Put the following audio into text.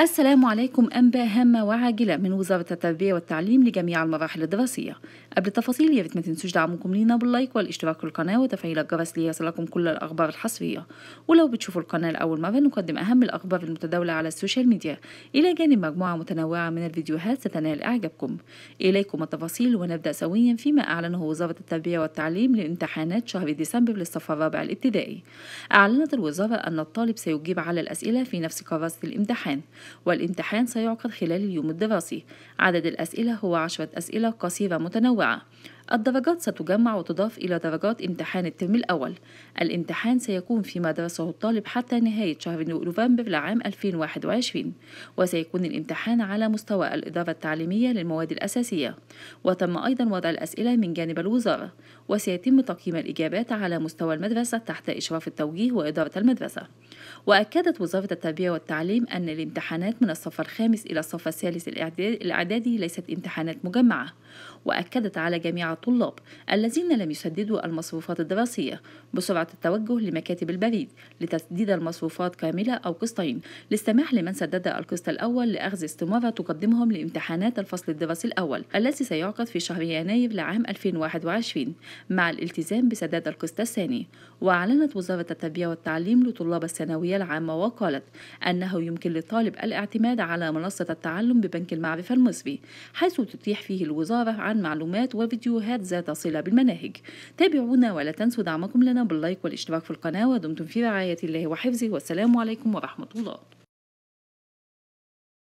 السلام عليكم أنباء هامة وعاجلة من وزارة التربية والتعليم لجميع المراحل الدراسية قبل التفاصيل يا ريت ما تنسوش دعمكم لينا باللايك والاشتراك في القناة وتفعيل الجرس ليصلكم كل الأخبار الحصرية ولو بتشوفوا القناة لأول مرة نقدم أهم الأخبار المتداولة على السوشيال ميديا إلى جانب مجموعة متنوعة من الفيديوهات ستنال إعجابكم إليكم التفاصيل ونبدأ سويا فيما أعلنه وزارة التربية والتعليم لامتحانات شهر ديسمبر للصف الرابع الابتدائي أعلنت الوزارة أن الطالب سيجيب على الأسئلة في نفس كراسة الامتحان والامتحان سيعقد خلال اليوم الدراسي عدد الأسئلة هو عشرة أسئلة قصيرة متنوعة الدرجات ستجمع وتضاف إلى درجات امتحان الترم الأول الامتحان سيكون فيما درسه الطالب حتى نهاية شهر نوفمبر لعام 2021 وسيكون الامتحان على مستوى الإدارة التعليمية للمواد الأساسية وتم أيضا وضع الأسئلة من جانب الوزارة وسيتم تقييم الإجابات على مستوى المدرسة تحت إشراف التوجيه وإدارة المدرسة وأكدت وزارة التربية والتعليم أن الامتحانات من الصف الخامس إلى الصف الثالث الإعدادي ليست امتحانات مجمعة وأكدت على جميع الطلاب الذين لم يسددوا المصروفات الدراسية بسرعة التوجه لمكاتب البريد لتسديد المصروفات كاملة أو قسطين للسماح لمن سدد القسط الأول لأخذ استمارة تقدمهم لامتحانات الفصل الدراسي الأول الذي سيعقد في شهر يناير لعام 2021 مع الالتزام بسداد القسط الثاني وأعلنت وزارة التربية والتعليم لطلاب الثانوية العامة وقالت أنه يمكن للطالب الاعتماد على منصة التعلم ببنك المعرفة المصري حيث تتيح فيه الوزارة عن معلومات وفيديوهات فيديوهات ذات صلة بالمناهج تابعونا ولا تنسوا دعمكم لنا باللايك والاشتراك في القناة ودمتم في رعاية الله وحفظه والسلام عليكم ورحمة الله